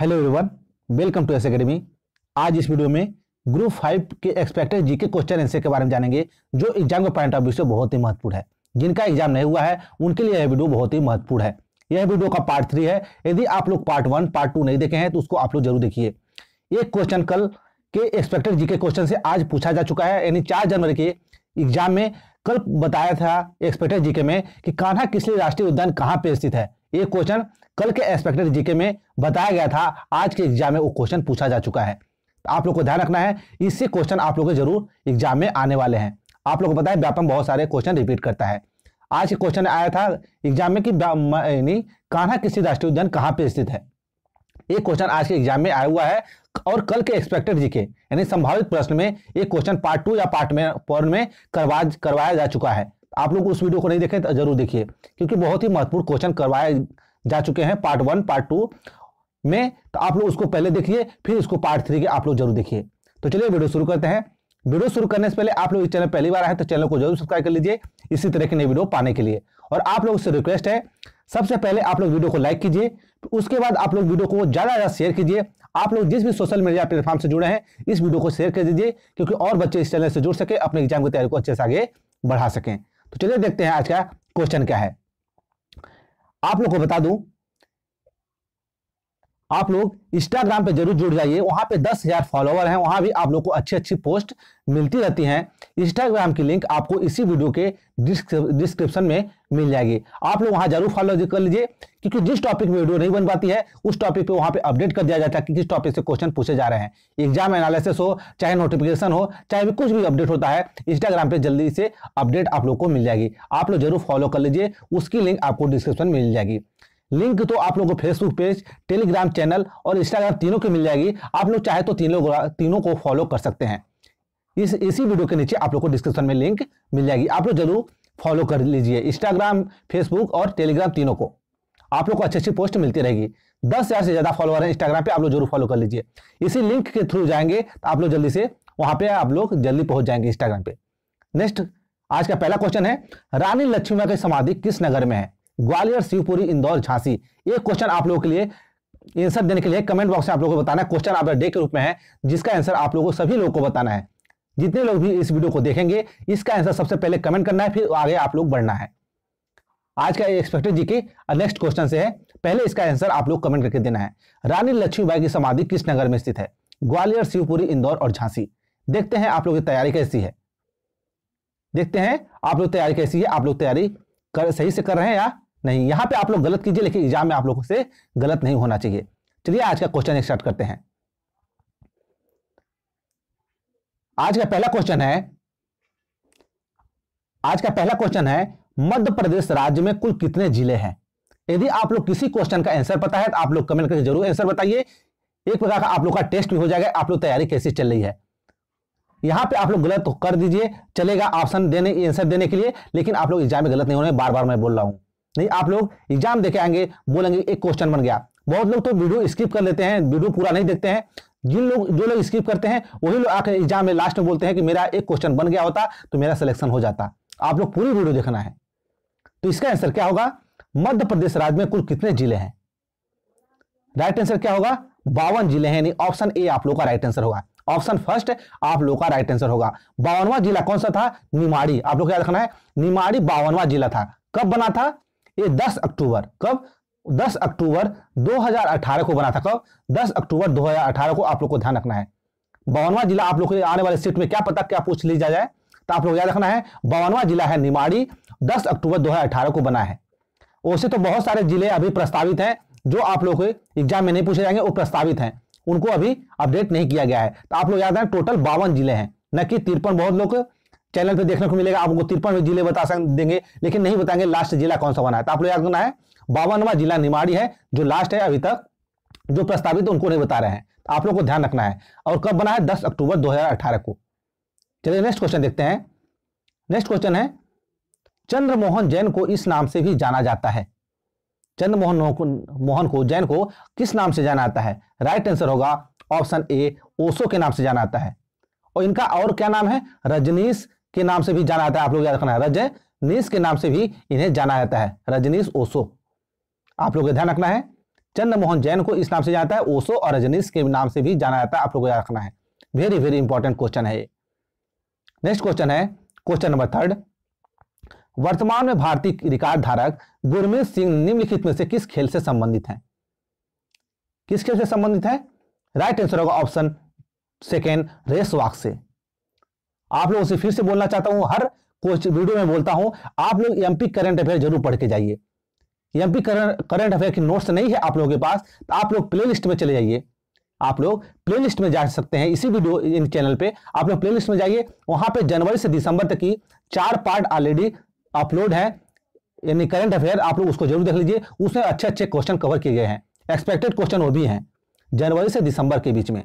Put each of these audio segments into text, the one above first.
hello everyone welcome to S academy आज इस video में ग्रुप फाइव के एक्सपेक्टेड जीके क्वेश्चन आंसर के बारे में जानेंगे जो एग्जाम के पॉइंट ऑफ व्यू से बहुत ही महत्वपूर्ण है जिनका एग्जाम नहीं हुआ है उनके लिए यह वीडियो बहुत ही महत्वपूर्ण है यह वीडियो का पार्ट थ्री है यदि आप लोग पार्ट वन पार्ट टू नहीं देखे हैं तो उसको आप लोग जरूर देखिए एक क्वेश्चन कल के एक्सपेक्टेड जी क्वेश्चन से आज पूछा जा चुका है यानी चार जनवरी के एग्जाम में कल बताया था एक्सपेक्टेड जीके में कि कान्हा किसलिए राष्ट्रीय उद्यान कहाँ पे स्थित है ये क्वेश्चन कल के एक्सपेक्टेड जीके में बताया गया था आज के एग्जाम में वो क्वेश्चन पूछा जा चुका है तो आप लोग को ध्यान रखना है इससे क्वेश्चन आप लोग जरूर एग्जाम में आने वाले हैं आप लोग को पता है व्यापम बहुत सारे क्वेश्चन रिपीट करता है आज के क्वेश्चन आया था एग्जाम में कि यानी कान्हा कृषि राष्ट्रीय उद्यान कहाँ पे स्थित है ये क्वेश्चन आज के एग्जाम में आया हुआ है और कल के एक्सपेक्टेड जीके यानी संभावित प्रश्न में ये क्वेश्चन पार्ट टू या पार्ट में फोर में करवा करवाया जा चुका है आप लोग उस वीडियो को नहीं देखें तो जरूर देखिए क्योंकि बहुत ही महत्वपूर्ण क्वेश्चन करवाए जा चुके हैं पार्ट वन पार्ट टू में तो आप लोग उसको पहले देखिए फिर इसको पार्ट थ्री के आप लोग जरूर देखिए तो चलिए वीडियो शुरू करते हैं वीडियो शुरू करने से पहले आप लोग इस चैनल पहली बार आए तो चैनल को जरूर सब्सक्राइब कर लीजिए इसी तरह के नई वीडियो पाने के लिए और आप लोग से रिक्वेस्ट है सबसे पहले आप लोग वीडियो को लाइक कीजिए उसके बाद आप लोग वीडियो को ज़्यादा ज़्यादा शेयर कीजिए आप लोग जिस भी सोशल मीडिया प्लेटफॉर्म से जुड़े हैं इस वीडियो को शेयर कर दीजिए क्योंकि और बच्चे इस चैनल से जुड़ सके अपने एग्जाम की तैयारी को अच्छे से आगे बढ़ा सकें तो चलिए देखते हैं आज का क्वेश्चन क्या है आप लोग को बता दूं आप लोग इंस्टाग्राम पे जरूर जुड़ जाइए वहाँ पे दस हज़ार फॉलोवर हैं वहाँ भी आप लोग को अच्छी अच्छी पोस्ट मिलती रहती हैं इंस्टाग्राम की लिंक आपको इसी वीडियो के डिस्क्रिप्शन में मिल जाएगी आप लोग वहाँ जरूर फॉलो कर लीजिए क्योंकि जिस टॉपिक में वीडियो नहीं बन पाती है उस टॉपिक पे वहाँ पे अपडेट कर दिया जाता है कि किस टॉपिक से क्वेश्चन पूछे जा रहे हैं एग्जाम एनालिसिस हो चाहे नोटिफिकेशन हो चाहे भी कुछ भी अपडेट होता है इंस्टाग्राम पे जल्दी से अपडेट आप लोग को मिल जाएगी आप लोग जरूर फॉलो कर लीजिए उसकी लिंक आपको डिस्क्रिप्शन में मिल जाएगी लिंक तो आप लोगों को फेसबुक पेज टेलीग्राम चैनल और इंस्टाग्राम तीनों की मिल जाएगी आप लोग चाहे तो तीनों तीनों को फॉलो कर सकते हैं इस इसी वीडियो के नीचे आप लोग को डिस्क्रिप्शन में लिंक मिल जाएगी आप लोग जरूर फॉलो कर लीजिए इंस्टाग्राम फेसबुक और टेलीग्राम तीनों को आप लोग को अच्छी अच्छी पोस्ट मिलती रहेगी दस हज़ार से ज़्यादा फॉलोअर हैं इंस्टाग्राम पे आप लोग जरूर फॉलो कर लीजिए इसी लिंक के थ्रू जाएंगे तो आप लोग जल्दी से वहाँ पे आप लोग जल्दी पहुँच जाएंगे इंस्टाग्राम पे नेक्स्ट आज का पहला क्वेश्चन है रानी लक्ष्मीबाई की समाधि किस नगर में है ग्वालियर शिवपुरी इंदौर झांसी ये क्वेश्चन आप लोगों के लिए आंसर देने के लिए कमेंट बॉक्स में आप लोगों को बताना है क्वेश्चन आप डे के रूप में है जिसका आंसर आप लोगों को सभी लोगों को बताना है जितने लोग भी इस वीडियो को देखेंगे इसका आंसर सबसे पहले कमेंट करना है फिर आगे आप लोग बढ़ना है आज का एक्सपेक्टेड जी के नेक्स्ट uh, क्वेश्चन से है पहले इसका आंसर आप लोग कमेंट करके देना है रानी लक्ष्मीबाई की समाधि किस नगर में स्थित है ग्वालियर शिवपुरी इंदौर और झांसी देखते हैं आप लोग की तैयारी कैसी है देखते हैं आप लोग तैयारी कैसी है आप लोग तैयारी कर सही से कर रहे हैं या नहीं यहाँ पे आप लोग गलत कीजिए लेकिन एग्जाम में आप लोगों से गलत नहीं होना चाहिए चलिए आज का क्वेश्चन स्टार्ट करते हैं आज का पहला क्वेश्चन है आज का पहला क्वेश्चन है मध्य प्रदेश राज्य में कुल कितने जिले हैं यदि आप लोग किसी क्वेश्चन का आंसर पता है तो आप लोग कमेंट करके जरूर आंसर बताइए एक प्रकार का आप लोग का टेस्ट भी हो जाएगा आप लोग तैयारी कैसे चल रही है यहां पे आप लोग गलत कर दीजिए चलेगा ऑप्शन देने आंसर देने के लिए लेकिन आप लोग एग्जाम में गलत नहीं होने बार बार मैं बोल रहा हूँ नहीं आप लोग एग्जाम देखे आएंगे बोलेंगे एक क्वेश्चन बन गया बहुत लोग तो वीडियो स्किप कर लेते हैं वीडियो पूरा नहीं देखते हैं जिन लोग जो लोग स्किप करते हैं वही लोग आकर एग्जाम में लास्ट में बोलते हैं कि मेरा एक क्वेश्चन बन गया होता तो मेरा सिलेक्शन हो जाता आप लोग पूरी वीडियो देखना है तो इसका आंसर क्या होगा मध्य प्रदेश राज्य में कुल कितने जिले हैं राइट आंसर क्या होगा बावन जिले हैं यानी ऑप्शन ए आप लोग का राइट आंसर होगा ऑप्शन फर्स्ट आप लोग का राइट आंसर होगा बावनवा जिला कौन सा था निमाड़ी आप लोग क्या रखना है निमाड़ी बावनवा जिला था कब बना था ये 10 अक्टूबर कब 10 अक्टूबर 2018 को बना था कब 10 अक्टूबर 2018 को आप लोग को ध्यान रखना है बावनवा जिला आप लोग के आने वाले सीट में क्या पता क्या पूछ ली जाए तो आप लोग याद रखना है बावनवा जिला है निमाड़ी 10 अक्टूबर 2018 को बना है वैसे तो बहुत सारे जिले अभी प्रस्तावित हैं जो आप लोग के एग्जाम में नहीं पूछे जाएंगे वो प्रस्तावित हैं उनको अभी अपडेट नहीं किया गया है तो आप लोग याद है टोटल बावन जिले हैं न कि तिरपन बहुत लोग चैनल पे देखने को मिलेगा आपको तिरपन जिले बता देंगे लेकिन नहीं बताएंगे लास्ट जिला कौन सा बना है तो आप लोग याद करना है बावनवा जिला निमाड़ी है जो लास्ट है अभी तक जो प्रस्तावित उनको नहीं बता रहे हैं तो आप लोग को ध्यान रखना है और कब बना है दस अक्टूबर दो को चलिए नेक्स्ट क्वेश्चन देखते हैं नेक्स्ट क्वेश्चन है चंद्रमोहन जैन को इस नाम से भी जाना जाता है चंद्रमोहन मोहन को जैन को किस नाम से जाना जाता है राइट आंसर होगा ऑप्शन ए ओसो के नाम से जाना जाता है और इनका और क्या नाम है रजनीश के नाम से भी जाना जाता है आप लोग याद रखना है रजनीश के नाम से भी इन्हें जाना जाता है रजनीश ओसो आप लोग ध्यान रखना है चंद्रमोहन जैन को इस नाम से जाता है ओसो और रजनीश के नाम से भी जाना जाता है आप लोग याद रखना है वेरी वेरी इंपॉर्टेंट क्वेश्चन है नेक्स्ट क्वेश्चन है क्वेश्चन नंबर थर्ड वर्तमान में भारतीय रिकार्ड धारक गुरमीत सिंह निम्नलिखित में से किस खेल से संबंधित हैं किस खेल से संबंधित है राइट आंसर होगा ऑप्शन सेकेंड रेस वॉक से आप लोगों से फिर से बोलना चाहता हूं हर वीडियो में बोलता हूं आप लोग एमपी करंट अफेयर जरूर पढ़ के जाइए एमपी करंट अफेयर की नोट्स नहीं है आप लोगों के पास तो आप लोग प्ले में चले जाइए आप लोग प्ले में जा सकते हैं इसी वीडियो इन चैनल पर आप लोग प्ले में जाइए वहां पर जनवरी से दिसंबर तक की चार पार्ट ऑलरेडी अपलोड है यानी करंट अफेयर आप लोग उसको जरूर देख लीजिए उसमें अच्छे अच्छे क्वेश्चन कवर किए गए हैं एक्सपेक्टेड क्वेश्चन वो भी हैं जनवरी से दिसंबर के बीच में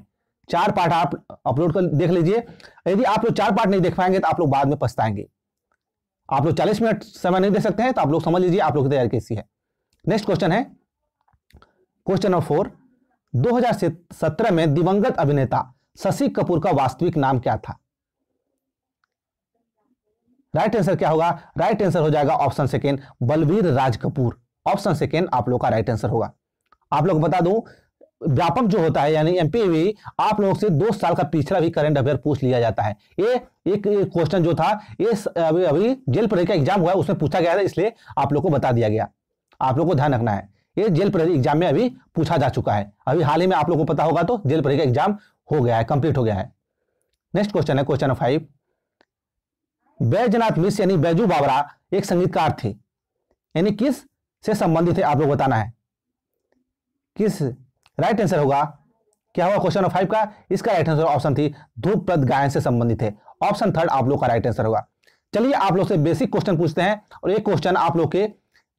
चार पार्ट आप अपलोड कर देख लीजिए यदि आप लोग चार पार्ट नहीं देख पाएंगे तो आप लोग बाद में पछताएंगे आप लोग चालीस मिनट समय नहीं दे सकते हैं तो आप लोग समझ लीजिए आप लोग की तैयारी कैसी है नेक्स्ट क्वेश्चन है क्वेश्चन नंबर फोर दो में दिवंगत अभिनेता शशि कपूर का वास्तविक नाम क्या था राइट आंसर क्या होगा राइट आंसर हो जाएगा option second Balbir Raj Kapoor option second आप लोग का राइट आंसर होगा आप लोग बता दूं व्यापक जो होता है यानी एमपीवी आप लोगों से दो साल का पिछड़ा भी करंट अफेयर पूछ लिया जाता है ये एक क्वेश्चन जो था ये अभी अभी जेल प्रहरी का एग्जाम हुआ है उसमें पूछा गया था इसलिए आप लोग को बता दिया गया आप लोग को ध्यान रखना है ये जेल प्रहरी एग्जाम में अभी पूछा जा चुका है अभी हाल ही में आप लोग को पता होगा तो जेल प्रहरी का एग्जाम हो गया है कंप्लीट हो गया है नेक्स्ट क्वेश्चन है क्वेश्चन फाइव बैजनाथ मिश्र यानी बैजू बाबरा एक संगीतकार थे यानी किस से संबंधित है आप लोग बताना है किस राइट आंसर होगा क्या हुआ क्वेश्चन नंबर फाइव का इसका राइट आंसर ऑप्शन थी ध्रुवप्रद गायन से संबंधित है ऑप्शन थर्ड आप लोग का राइट आंसर होगा चलिए आप लोग से बेसिक क्वेश्चन पूछते हैं और एक क्वेश्चन आप लोग के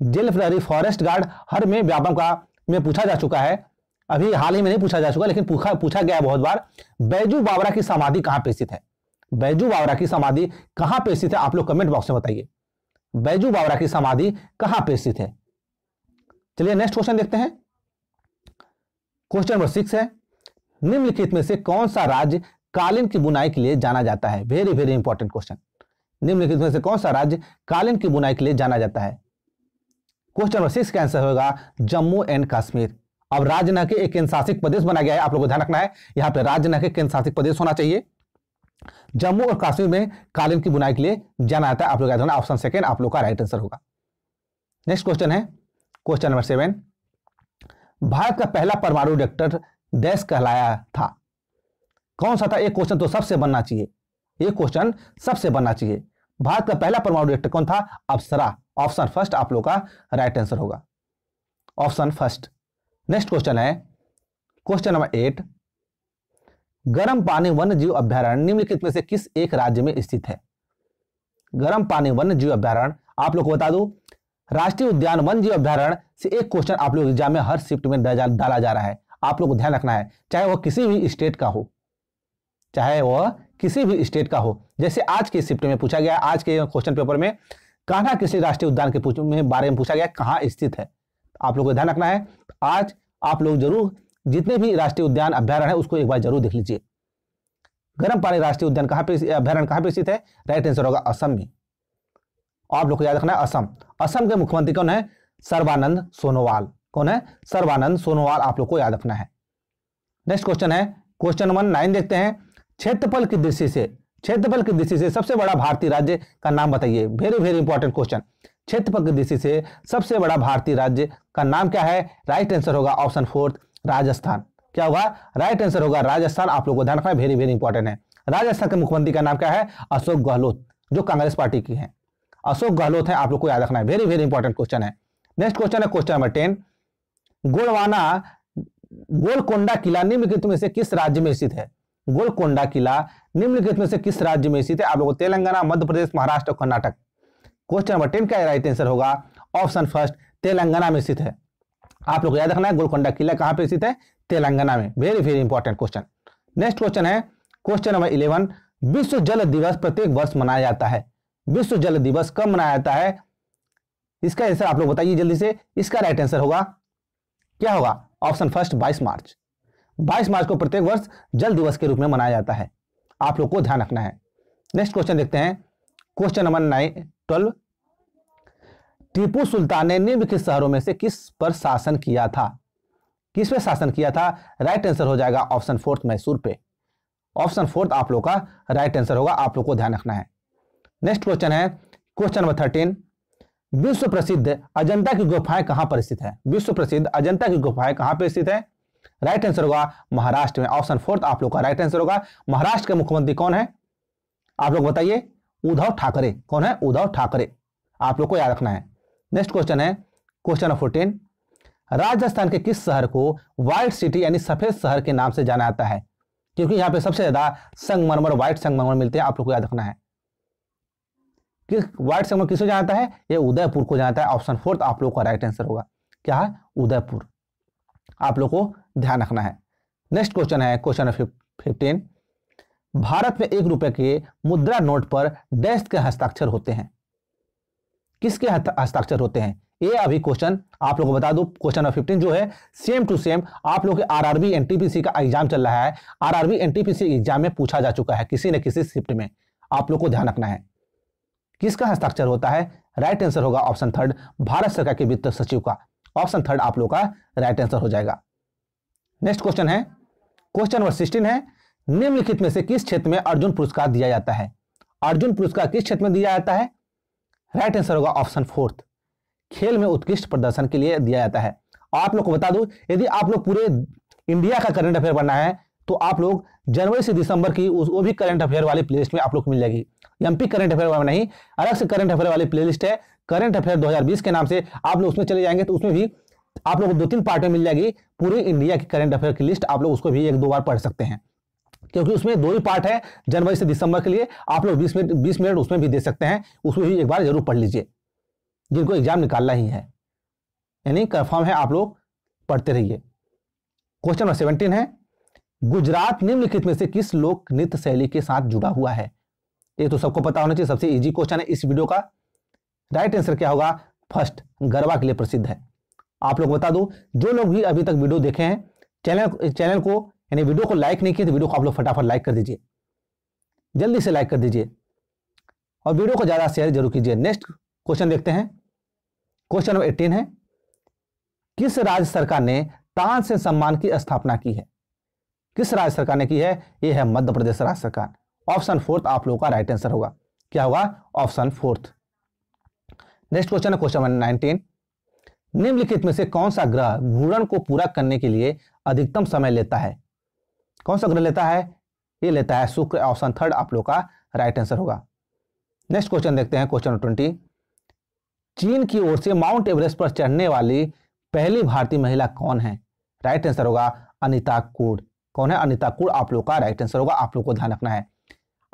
जेल प्रहरी फॉरेस्ट गार्ड हर में व्यापम का में पूछा जा चुका है अभी हाल ही में नहीं पूछा जा चुका लेकिन पूछा पूछा गया बहुत बार बैजू बाबरा की समाधि कहाँ पे स्थित है बैजू बाबरा की समाधि कहाँ पे स्थित है आप लोग कमेंट बॉक्स में बताइए बैजू बाबरा की समाधि कहाँ पे स्थित है चलिए नेक्स्ट क्वेश्चन देखते हैं क्वेश्चन नंबर सिक्स है निम्नलिखित में से कौन सा राज्य कालीन की बुनाई के लिए जाना जाता है वेरी वेरी इंपॉर्टेंट क्वेश्चन निम्नलिखित में से कौन सा राज्य कालीन की बुनाई के लिए जाना जाता है क्वेश्चन नंबर सिक्स का आंसर होगा जम्मू एंड कश्मीर अब राज्य न के एक केंद्रशासित प्रदेश बना गया है आप लोगों को ध्यान रखना है यहाँ पे राज्य न के केंद्रशासित प्रदेश होना चाहिए जम्मू और कश्मीर में कालीन की बुनाई के लिए जाना जाता है आप लोग ऑप्शन सेकेंड आप लोग का राइट आंसर होगा नेक्स्ट क्वेश्चन है क्वेश्चन नंबर सेवन भारत का पहला परमाणु रिएक्टर देश कहलाया था कौन सा था एक क्वेश्चन तो सबसे बनना चाहिए एक क्वेश्चन सबसे बनना चाहिए भारत का पहला परमाणु रिएक्टर कौन था अप्सरा ऑप्शन फर्स्ट आप लोग का राइट आंसर होगा ऑप्शन फर्स्ट नेक्स्ट क्वेश्चन है क्वेश्चन नंबर एट गर्म पानी वन्य जीव अभ्यारण्य निम्नलिखित में से किस एक राज्य में स्थित है गर्म पानी वन्य जीव अभ्यारण्य आप लोग को बता दू राष्ट्रीय उद्यान वन जीव अभ्यारण से एक क्वेश्चन आप लोग एग्जाम में हर शिफ्ट में डाला जा रहा है आप लोग को ध्यान रखना है चाहे वह किसी भी स्टेट का हो चाहे वह किसी भी स्टेट का हो जैसे आज के शिफ्ट में पूछा गया आज के क्वेश्चन पेपर में कहा किसी राष्ट्रीय उद्यान के में बारे में पूछा गया कहाँ स्थित है आप लोग को ध्यान रखना है आज आप लोग जरूर जितने भी राष्ट्रीय उद्यान अभ्यारण है उसको एक बार जरूर देख लीजिए गर्म पानी राष्ट्रीय उद्यान कहाँ पे अभ्यारण कहाँ पे स्थित है राइट आंसर होगा असम में आप लोग को याद रखना है असम असम के मुख्यमंत्री कौन है सर्वानंद सोनोवाल कौन है सर्वानंद सोनोवाल आप लोग को याद रखना है नेक्स्ट क्वेश्चन है क्वेश्चन नंबर नाइन देखते हैं क्षेत्रफल की दृष्टि से क्षेत्रफल की दृष्टि से सबसे बड़ा भारतीय राज्य का नाम बताइए वेरी वेरी इंपॉर्टेंट क्वेश्चन क्षेत्रफल की दृष्टि से सबसे बड़ा भारतीय राज्य का नाम क्या है राइट आंसर होगा ऑप्शन फोर्थ राजस्थान क्या होगा राइट आंसर होगा राजस्थान आप लोगों को ध्यान रखना वेरी वेरी इंपॉर्टेंट है राजस्थान के मुख्यमंत्री का नाम क्या है अशोक गहलोत जो कांग्रेस पार्टी की है अशोक गहलोत है आप लोग को याद रखना है वेरी वेरी इंपॉर्टेंट क्वेश्चन है नेक्स्ट क्वेश्चन है क्वेश्चन नंबर टेन गोलवाना गोलकोंडा किला निम्नलिखित में से किस राज्य में स्थित है गोलकोंडा किला निम्नलिखित में से किस राज्य में स्थित है आप लोगों को तेलंगाना मध्य प्रदेश महाराष्ट्र और कर्नाटक क्वेश्चन नंबर टेन का राइट आंसर होगा ऑप्शन फर्स्ट तेलंगाना में स्थित है आप लोग याद रखना है गोलकोंडा किला कहां पर स्थित है तेलंगाना में very very important question next question है क्वेश्चन नंबर इलेवन विश्व जल दिवस प्रत्येक वर्ष मनाया जाता है विश्व जल दिवस कब मनाया जाता है इसका आंसर आप लोग बताइए जल्दी से इसका राइट आंसर होगा क्या होगा ऑप्शन फर्स्ट 22 मार्च 22 मार्च को प्रत्येक वर्ष जल दिवस के रूप में मनाया जाता है आप लोग को ध्यान रखना है नेक्स्ट क्वेश्चन देखते हैं question number nine twelve Tipu Sultan ने निम्नलिखित शहरों में से किस पर शासन किया था किस पर शासन किया था राइट आंसर हो जाएगा ऑप्शन फोर्थ मैसूर पे ऑप्शन फोर्थ आप लोग का राइट आंसर होगा आप लोग को ध्यान रखना है नेक्स्ट क्वेश्चन है क्वेश्चन नंबर थर्टीन विश्व प्रसिद्ध अजंता की गुफाएं कहां पर स्थित है विश्व प्रसिद्ध अजंता की गुफाएं कहां पर स्थित है राइट आंसर होगा महाराष्ट्र में ऑप्शन फोर्थ आप लोग का राइट आंसर होगा महाराष्ट्र के मुख्यमंत्री कौन है आप लोग बताइए उद्धव ठाकरे कौन है उद्धव ठाकरे आप लोग को याद रखना है नेक्स्ट क्वेश्चन है क्वेश्चन नंबर फोर्टीन राजस्थान के किस शहर को व्हाइट सिटी यानी सफेद शहर के नाम से जाना जाता है क्योंकि यहाँ पे सबसे ज्यादा संगमरमर व्हाइट संगमरमर मिलते हैं आप लोग को याद रखना है किस वाइट समर किसको जाता है ये उदयपुर को जाता है ऑप्शन फोर्थ तो आप लोग का राइट आंसर होगा क्या है उदयपुर आप लोग को ध्यान रखना है नेक्स्ट क्वेश्चन है क्वेश्चन फिफ्टीन भारत में एक रुपए के मुद्रा नोट पर डैश के हस्ताक्षर होते हैं किसके हस्ताक्षर होते हैं ये अभी क्वेश्चन आप लोगों को बता दो क्वेश्चन नंबर फिफ्टीन जो है सेम टू सेम आप लोग के आरआरबी एनटीपीसी का एग्जाम चल रहा है आरआरबी एनटीपीसी एग्जाम में पूछा जा चुका है किसी न किसी शिफ्ट में आप लोग को ध्यान रखना है किसका हस्ताक्षर होता है राइट आंसर होगा ऑप्शन थर्ड भारत सरकार के वित्त सचिव का ऑप्शन थर्ड आप लोग का राइट आंसर हो जाएगा नेक्स्ट क्वेश्चन है क्वेश्चन नंबर सिक्सटीन है निम्नलिखित में से किस क्षेत्र में अर्जुन पुरस्कार दिया जाता है अर्जुन पुरस्कार किस क्षेत्र में दिया जाता है राइट आंसर होगा ऑप्शन फोर्थ खेल में उत्कृष्ट प्रदर्शन के लिए दिया जाता है आप लोग को बता दू यदि आप लोग पूरे इंडिया का करंट अफेयर बनना है तो आप लोग जनवरी से दिसंबर की उस वो भी करंट अफेयर वाली प्लेलिस्ट में आप लोग को मिल जाएगी एमपी करंट अफेयर वाला नहीं अलग से करंट अफेयर वाली प्लेलिस्ट है करंट अफेयर 2020 के नाम से आप लोग उसमें चले जाएंगे तो उसमें भी आप लोग को दो तीन पार्ट में मिल जाएगी पूरी इंडिया की करंट अफेयर की लिस्ट आप लोग उसको भी एक दो बार पढ़ सकते हैं क्योंकि उसमें दो ही पार्ट है जनवरी से दिसंबर के लिए आप लोग बीस मिनट बीस मिनट उसमें भी दे सकते हैं उसमें भी एक बार जरूर पढ़ लीजिए जिनको एग्जाम निकालना ही है यानी कन्फर्म है आप लोग पढ़ते रहिए क्वेश्चन नंबर सेवनटीन है गुजरात निम्नलिखित में से किस लोक नृत्य शैली के साथ जुड़ा हुआ है ये तो सबको पता होना चाहिए सबसे इजी क्वेश्चन है इस वीडियो का राइट आंसर क्या होगा फर्स्ट गरबा के लिए प्रसिद्ध है आप लोग बता दो जो लोग भी अभी तक वीडियो देखे हैं चैनल चैनल को यानी वीडियो को लाइक नहीं किया तो वीडियो को आप लोग फटाफट लाइक कर दीजिए जल्दी से लाइक कर दीजिए और वीडियो को ज़्यादा शेयर जरूर कीजिए नेक्स्ट क्वेश्चन देखते हैं क्वेश्चन नंबर एटीन है किस राज्य सरकार ने तान से सम्मान की स्थापना की है किस राज्य सरकार ने की है यह है मध्य प्रदेश राज्य सरकार ऑप्शन फोर्थ आप लोगों का राइट आंसर होगा क्या होगा ऑप्शन फोर्थ नेक्स्ट क्वेश्चन है क्वेश्चन नंबर नाइनटीन निम्नलिखित में से कौन सा ग्रह घूर्णन को पूरा करने के लिए अधिकतम समय लेता है कौन सा ग्रह लेता है ये लेता है शुक्र ऑप्शन थर्ड आप लोग का राइट आंसर होगा नेक्स्ट क्वेश्चन देखते हैं क्वेश्चन ट्वेंटी चीन की ओर से माउंट एवरेस्ट पर चढ़ने वाली पहली भारतीय महिला कौन है राइट आंसर होगा अनिता कोड कौन है अनिता कुड़ आप लोग का राइट आंसर होगा आप लोग को ध्यान रखना है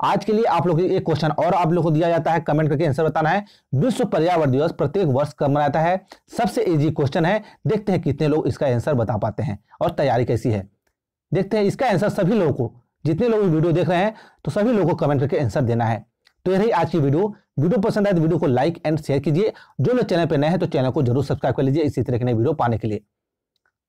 आज के लिए आप लोग एक क्वेश्चन और आप लोग को दिया जाता है कमेंट करके आंसर बताना है विश्व पर्यावरण दिवस प्रत्येक वर्ष कब मनाता है सबसे इजी क्वेश्चन है देखते हैं कितने लोग इसका आंसर बता पाते हैं और तैयारी कैसी है देखते हैं इसका आंसर सभी लोगों को जितने लोग वीडियो देख रहे हैं तो सभी लोगों को कमेंट करके आंसर देना है तो ये रही आज की वीडियो वीडियो पसंद आए तो वीडियो को लाइक एंड शेयर कीजिए जो लोग चैनल पर नए हैं तो चैनल को जरूर सब्सक्राइब कर लीजिए इसी तरह के नए वीडियो पाने के लिए